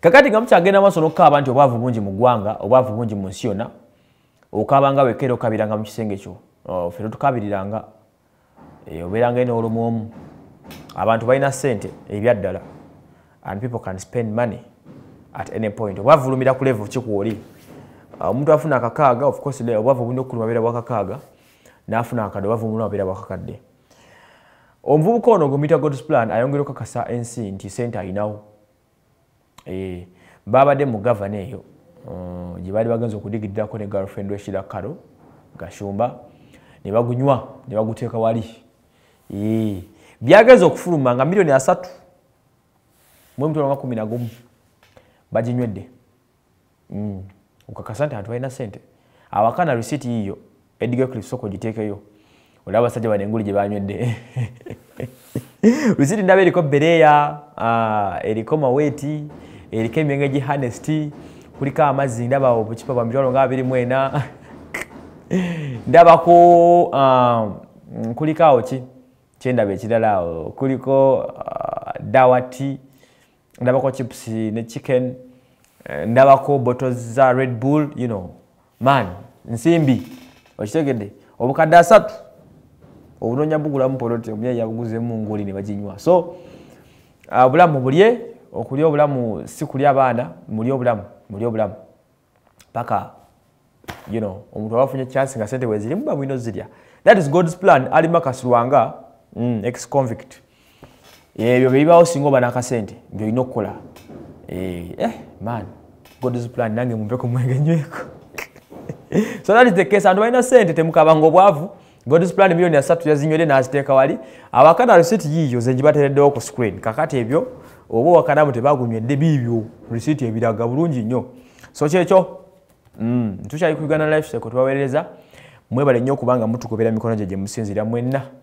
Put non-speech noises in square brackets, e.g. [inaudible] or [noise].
kakati nga mukyagenda maaso n'okukaaba nti obwavu bungi mu ggwanga obwavu bungi mu nsi yonna okaaba nga wekeera okabiranga mu kisenge kyo oh, fe tetukabiriranga eh, obeeranga n'olumu omu abantu balina ssente ebya ddala and people can spend money at any point obwavu lumira ku levu kikwoli ah, omuntu afuna akakaaga ofcourse obwavu bulina okukuluma beera bwakakaaga n'afuna akadde obwavu mulima beera bwakakadde omuvubuka ono gwe muyita god's plan ayongera okakasa ensi nti sente ayinawo Eh, babadde mu gavana eyo mm, gye baali bagenza okudigiddirako ne garlfriend weshira karo gashumba ne bagunywa ne baguteeka wali eh, byagenza okufuluma nga milioni asatu mwemitwalo nga kumi nagumu baginywedde mm, okakasa nti abantu balina sente awakana risiti yiyo edigo clip soko giteekeyo olaba basajja bane enguli gye banywedde [laughs] risiti ndaba eriko bereya ah, eriko maweti eriko emyenge gihanest kuliko amazzi ndaba obucipa bwa mitwalo nga abiri mwena [laughs] ndabako um, kuliko awo ki kyendaba ekirala awo kuliko uh, dawat ndabako chips ne chicken eh, ndabako boto za red bull you know man nsimbi okitegedde obukadde asatu obunonya bugulamu poloti omuyayi yabuguzemu nguli ne baginywa so uh, bulamu bulye okulya obulamu si kulya abaana muly obulamu muly obulamu paka yuno omuntu abafunye chance nga sente wezirimu babwino zirya that is god's plan alima kasulwanga mm, ex convict eh, ebyo byebibaawo singa oba nakasente byolina okukola eh, eh, man god's plan nange mumpe kumwegenyweko [laughs] so that is the case abantu balina sente temukabanga obwavu bodisplan milioni asatu yazinyole naziteeka wali awakana risiti yiyo zenjibateredde ku screen kakati ebyo oba wakanamu tebagunywedde biibyo risiti ebiraga bulungi nnyo so kyekyo mm. tukyali ku uganda lifecycle tubawereza mwebale nnyo okubanga mutukubira mikono gye gye musinziira mwenna